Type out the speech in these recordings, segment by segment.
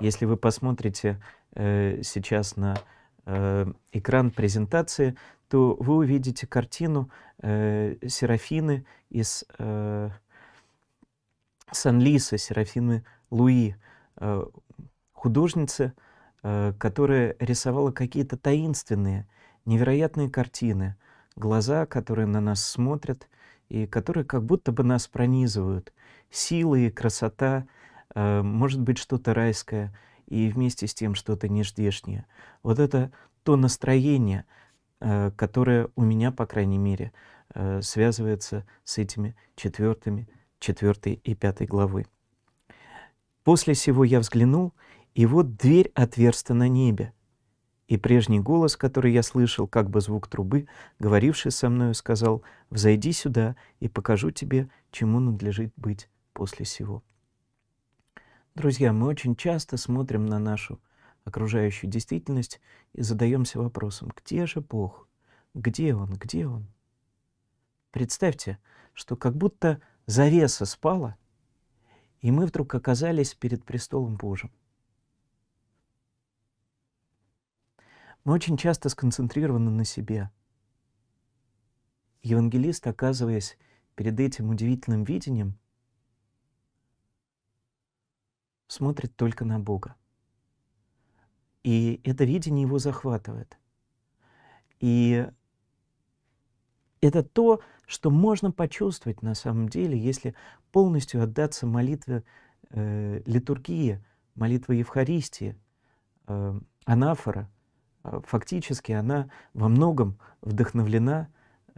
Если вы посмотрите э, сейчас на э, экран презентации, то вы увидите картину э, Серафины из э, Сан-Лиса, Серафины Луи, э, художницы, э, которая рисовала какие-то таинственные, невероятные картины, глаза, которые на нас смотрят и которые как будто бы нас пронизывают, сила и красота — Э, может быть что-то райское и вместе с тем что-то неждешнее. Вот это то настроение, э, которое у меня, по крайней мере, э, связывается с этими четвертыми, четвертой и пятой главы. После сего я взглянул, и вот дверь отверста на небе. И прежний голос, который я слышал, как бы звук трубы, говоривший со мною, сказал, «Взойди сюда, и покажу тебе, чему надлежит быть после сего». Друзья, мы очень часто смотрим на нашу окружающую действительность и задаемся вопросом, где же Бог? Где Он? Где Он? Представьте, что как будто завеса спала, и мы вдруг оказались перед престолом Божьим. Мы очень часто сконцентрированы на себе. Евангелист, оказываясь перед этим удивительным видением, смотрит только на Бога. И это видение его захватывает. И это то, что можно почувствовать на самом деле, если полностью отдаться молитве э, литургии, молитве Евхаристии, э, анафора. Э, фактически она во многом вдохновлена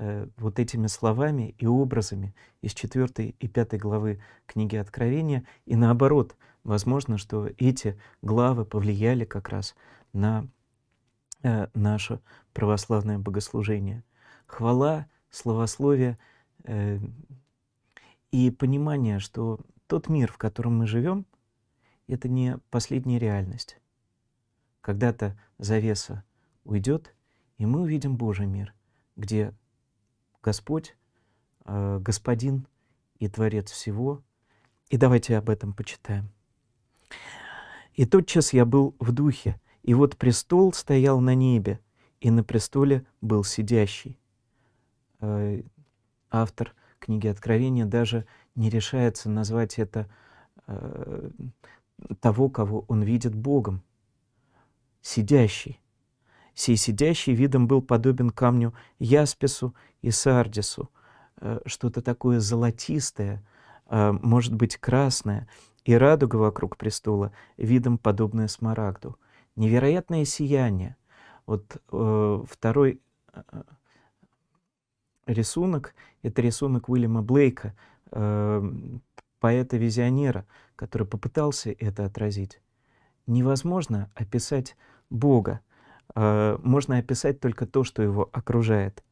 э, вот этими словами и образами из 4 и 5 главы книги Откровения. И наоборот, возможно, что эти главы повлияли как раз на э, наше православное богослужение. Хвала, словословие э, и понимание, что тот мир, в котором мы живем, это не последняя реальность. Когда-то завеса уйдет, и мы увидим Божий мир, где Господь, э, Господин и Творец всего. И давайте об этом почитаем. «И тотчас я был в духе, и вот престол стоял на небе, и на престоле был сидящий». Э, автор книги Откровения даже не решается назвать это э, того, кого он видит Богом, сидящий сей сидящий видом был подобен камню Яспису и Сардису, э, что-то такое золотистое, э, может быть, красное, и радуга вокруг престола видом подобная смарагду. Невероятное сияние. Вот э, второй рисунок — это рисунок Уильяма Блейка, поэта-визионера, который попытался это отразить. Невозможно описать Бога, Э, можно описать только то, что его окружает.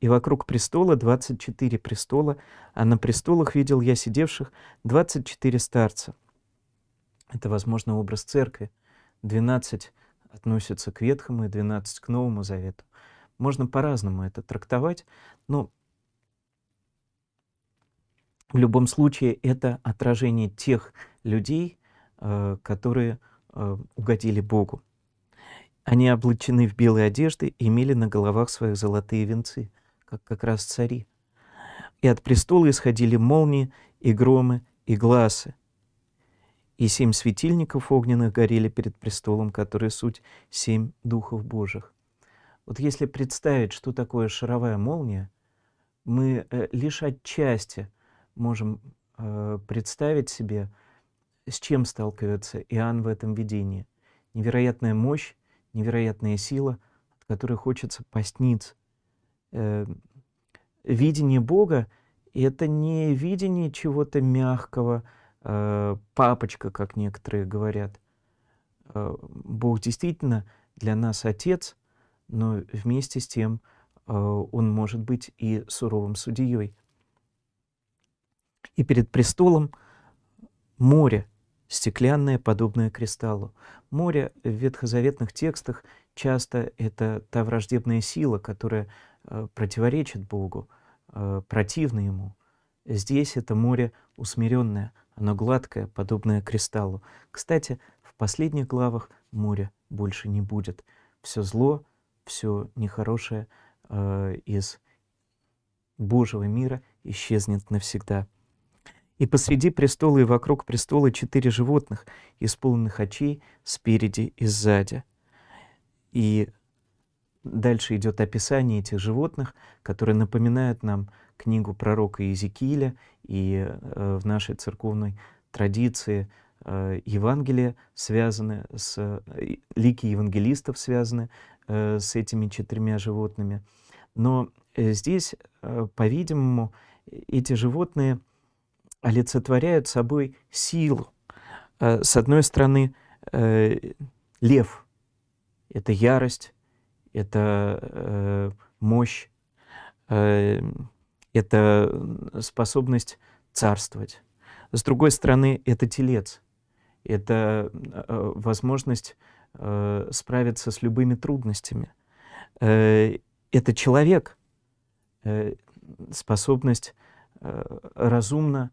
И вокруг престола 24 престола, а на престолах видел я сидевших 24 старца. Это, возможно, образ церкви. 12 относятся к Ветхому и 12 к Новому Завету. Можно по-разному это трактовать, но в любом случае это отражение тех людей, э, которые э, угодили Богу. Они облачены в белые одежды и имели на головах своих золотые венцы, как как раз цари. И от престола исходили молнии и громы и глазы. И семь светильников огненных горели перед престолом, которые суть семь духов Божьих. Вот если представить, что такое шаровая молния, мы э, лишь отчасти можем э, представить себе, с чем сталкивается Иоанн в этом видении. Невероятная мощь, невероятная сила, от которой хочется постниц. Эм, видение Бога — это не видение чего-то мягкого, э, папочка, как некоторые говорят. Э, Бог действительно для нас Отец, но вместе с тем э, Он может быть и суровым судьей. И перед престолом море — стеклянное, подобное кристаллу. Море в ветхозаветных текстах часто это та враждебная сила, которая э, противоречит Богу, э, противна Ему. Здесь это море усмиренное, оно гладкое, подобное кристаллу. Кстати, в последних главах моря больше не будет. Все зло, все нехорошее э, из Божьего мира исчезнет навсегда и посреди престола и вокруг престола четыре животных, исполненных очей спереди и сзади. И дальше идет описание этих животных, которые напоминают нам книгу пророка Иезекииля и э, в нашей церковной традиции э, Евангелия связаны с э, лики евангелистов связаны э, с этими четырьмя животными. Но э, здесь, э, по-видимому, эти животные — олицетворяют собой силу. Э, с одной стороны, э, лев — это ярость, это э, мощь, это способность царствовать. С другой стороны, это телец, это возможность справиться с любыми трудностями. Это человек, способность разумно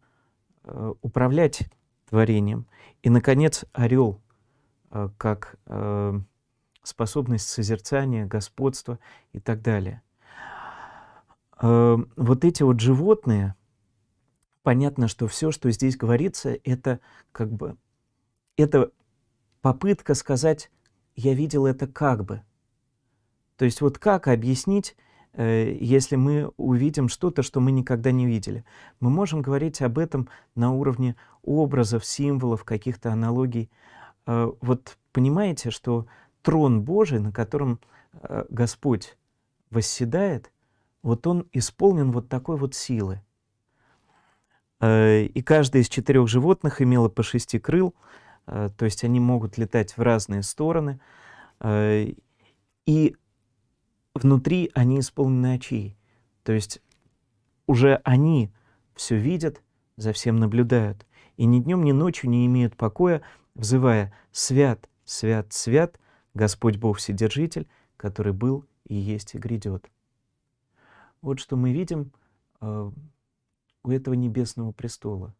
Э, управлять творением. И, наконец, орел э, как э, способность созерцания, господства и так далее. Вот эти вот животные, понятно, что все, что здесь говорится, это как бы это попытка сказать, я видел это как бы. То есть вот как объяснить Э, если мы увидим что-то, что мы никогда не видели. Мы можем говорить об этом на уровне образов, символов, каких-то аналогий. Э, вот понимаете, что трон Божий, на котором э, Господь восседает, вот он исполнен вот такой вот силы. И каждое из четырех животных имело по шести крыл, то есть они могут летать в разные стороны. И внутри они исполнены очей. То есть уже они все видят, за всем наблюдают. И ни днем, ни ночью не имеют покоя, взывая «Свят, свят, свят, Господь Бог Вседержитель, который был и есть и грядет». Вот что мы видим э, у этого небесного престола.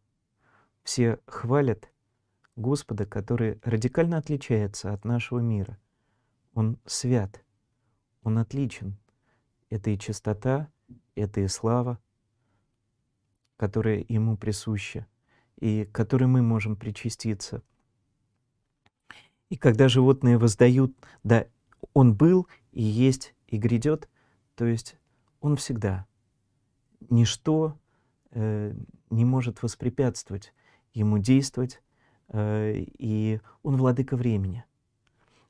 Все хвалят Господа, который радикально отличается от нашего мира. Он свят — он отличен. Это и чистота, это и слава, которая ему присуща, и которой мы можем причаститься. И когда животные воздают, да, он был и есть и грядет, то есть он всегда. Ничто э, не может воспрепятствовать ему действовать, э, и он владыка времени.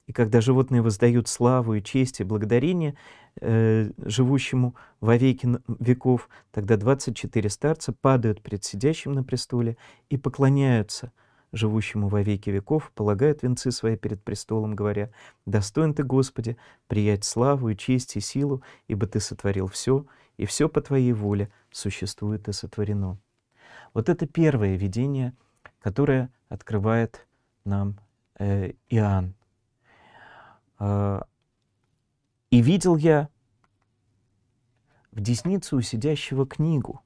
И когда животные воздают славу и честь и благодарение э, живущему во веки веков, тогда 24 старца падают пред сидящим на престоле и поклоняются живущему во веки веков, полагают венцы свои перед престолом, говоря, «Достоин ты, Господи, приять славу и честь и силу, ибо ты сотворил все, и все по твоей воле существует и сотворено». Вот это первое видение, которое открывает нам э, Иоанн. А, и видел я в деснице у сидящего книгу,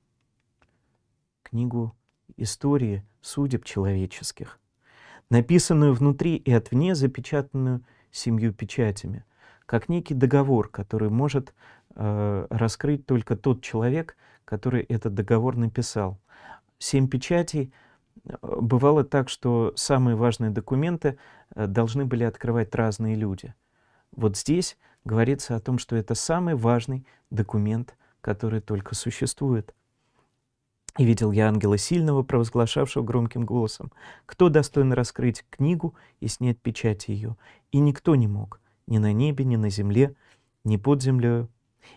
книгу истории судеб человеческих, написанную внутри и отвне, запечатанную семью печатями, как некий договор, который может э, раскрыть только тот человек, который этот договор написал. Семь печатей э, бывало так, что самые важные документы э, должны были открывать разные люди — вот здесь говорится о том, что это самый важный документ, который только существует. И видел я ангела сильного, провозглашавшего громким голосом, кто достоин раскрыть книгу и снять печать ее. И никто не мог, ни на небе, ни на земле, ни под землею.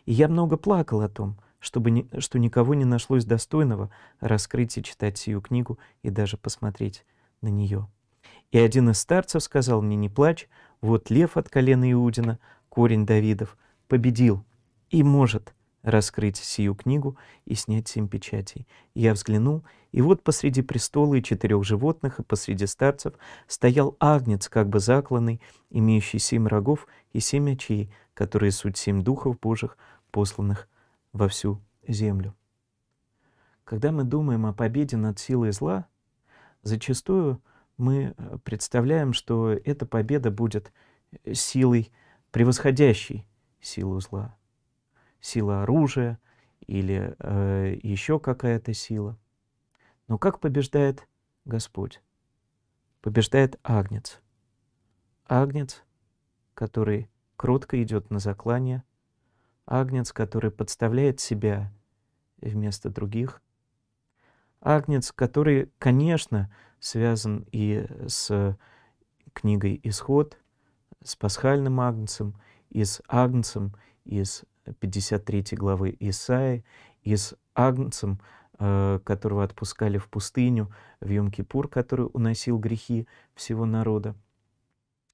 И я много плакал о том, чтобы ни, что никого не нашлось достойного раскрыть и читать сию книгу и даже посмотреть на нее. И один из старцев сказал мне, не плачь, вот лев от колена Иудина, корень Давидов, победил и может раскрыть сию книгу и снять семь печатей. я взглянул, и вот посреди престола и четырех животных, и посреди старцев стоял агнец, как бы закланный, имеющий семь рогов и семь очей, которые суть семь духов Божьих, посланных во всю землю. Когда мы думаем о победе над силой зла, зачастую — мы э, представляем, что эта победа будет э, силой, превосходящей силу зла. Сила оружия или э, еще какая-то сила. Но как побеждает Господь? Побеждает Агнец. Агнец, который кротко идет на заклание, Агнец, который подставляет себя вместо других, Агнец, который, конечно, связан и с книгой «Исход», с пасхальным агнцем, и с агнцем из 53 главы Исаи, и с агнцем, э, которого отпускали в пустыню в Йом-Кипур, который уносил грехи всего народа.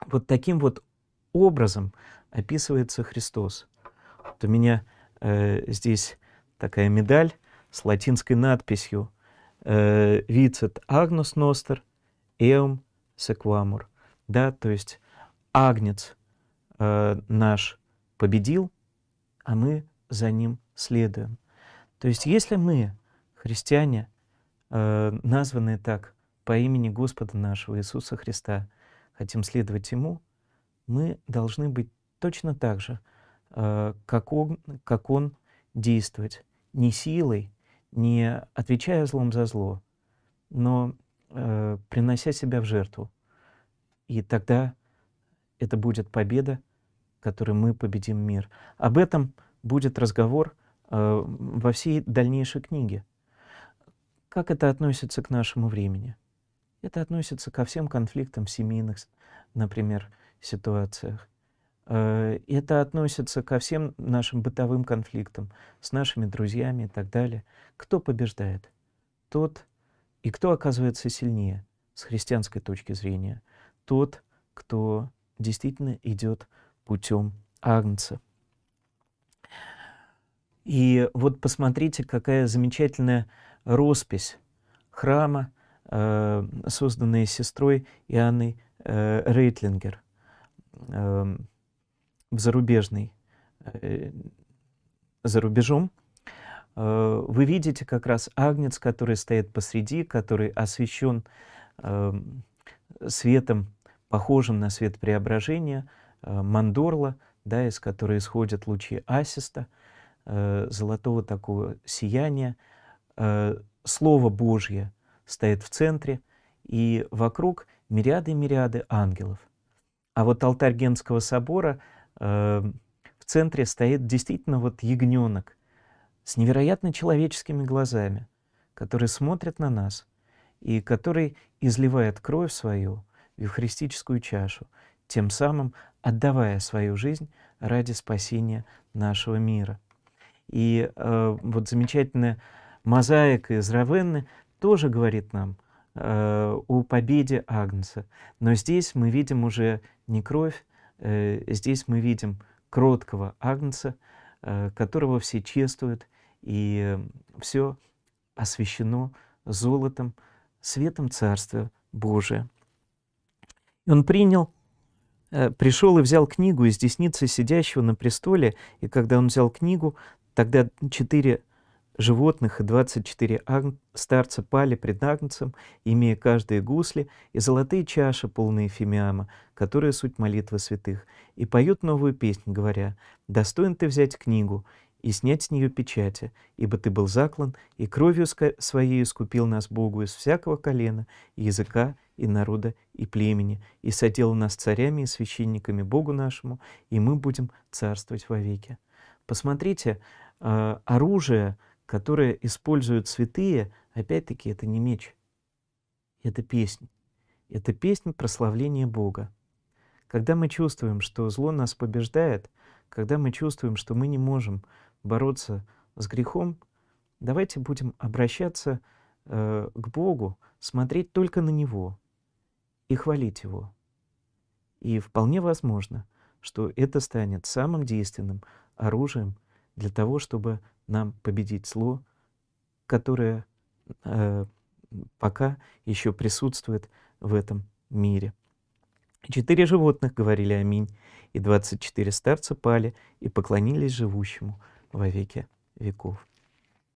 Вот таким вот образом описывается Христос. Вот у меня э, здесь такая медаль с латинской надписью – Э, «Вицет агнос ностер, эум секвамур». Да, то есть агнец э, наш победил, а мы за ним следуем. То есть если мы, христиане, э, названные так по имени Господа нашего Иисуса Христа, хотим следовать Ему, мы должны быть точно так же, э, как, он, как Он действовать, не силой, не отвечая злом за зло, но э, принося себя в жертву. И тогда это будет победа, которой мы победим мир. Об этом будет разговор э, во всей дальнейшей книге. Как это относится к нашему времени? Это относится ко всем конфликтам семейных, например, ситуациях. Э, это относится ко всем нашим бытовым конфликтам с нашими друзьями и так далее. Кто побеждает? Тот, и кто оказывается сильнее с христианской точки зрения? Тот, кто действительно идет путем Агнца. И вот посмотрите, какая замечательная роспись храма, э, созданная сестрой Иоанной э, Рейтлингер. Эм, в зарубежной, э, за рубежом, э, вы видите как раз агнец, который стоит посреди, который освещен э, светом, похожим на свет преображения, э, мандорла, да, из которой исходят лучи асиста, э, золотого такого сияния. Э, Слово Божье стоит в центре, и вокруг мириады мириады ангелов. А вот алтарь Генского собора — Эм, в центре стоит действительно вот ягненок с невероятно человеческими глазами, который смотрит на нас и который изливает кровь свою в евхаристическую чашу, тем самым отдавая свою жизнь ради спасения нашего мира. И э, вот замечательная мозаика из Равенны тоже говорит нам э, о победе Агнца. Но здесь мы видим уже не кровь, Э, здесь мы видим кроткого Агнца, э, которого все чествуют, и э, все освящено золотом, светом Царства Божия. И он принял, пришел и взял книгу из десницы сидящего на престоле, и когда он взял книгу, тогда четыре животных и 24 аг... старца пали пред агнцем, имея каждые гусли и золотые чаши, полные фимиама, которые суть молитвы святых, и поют новую песнь, говоря, «Достоин ты взять книгу и снять с нее печати, ибо ты был заклан, и кровью своей искупил нас Богу из всякого колена, и языка и народа, и племени, и садил нас царями и священниками Богу нашему, и мы будем царствовать вовеки». Посмотрите, а, оружие — которые используют святые, опять-таки это не меч, это песнь. Это песнь прославления Бога. Когда мы чувствуем, что зло нас побеждает, когда мы чувствуем, что мы не можем бороться с грехом, давайте будем обращаться э, к Богу, смотреть только на Него и хвалить Его. И вполне возможно, что это станет самым действенным оружием для того, чтобы нам победить зло, которое э, пока еще присутствует в этом мире. Четыре животных говорили «Аминь», и двадцать четыре старца пали и поклонились живущему во веки веков.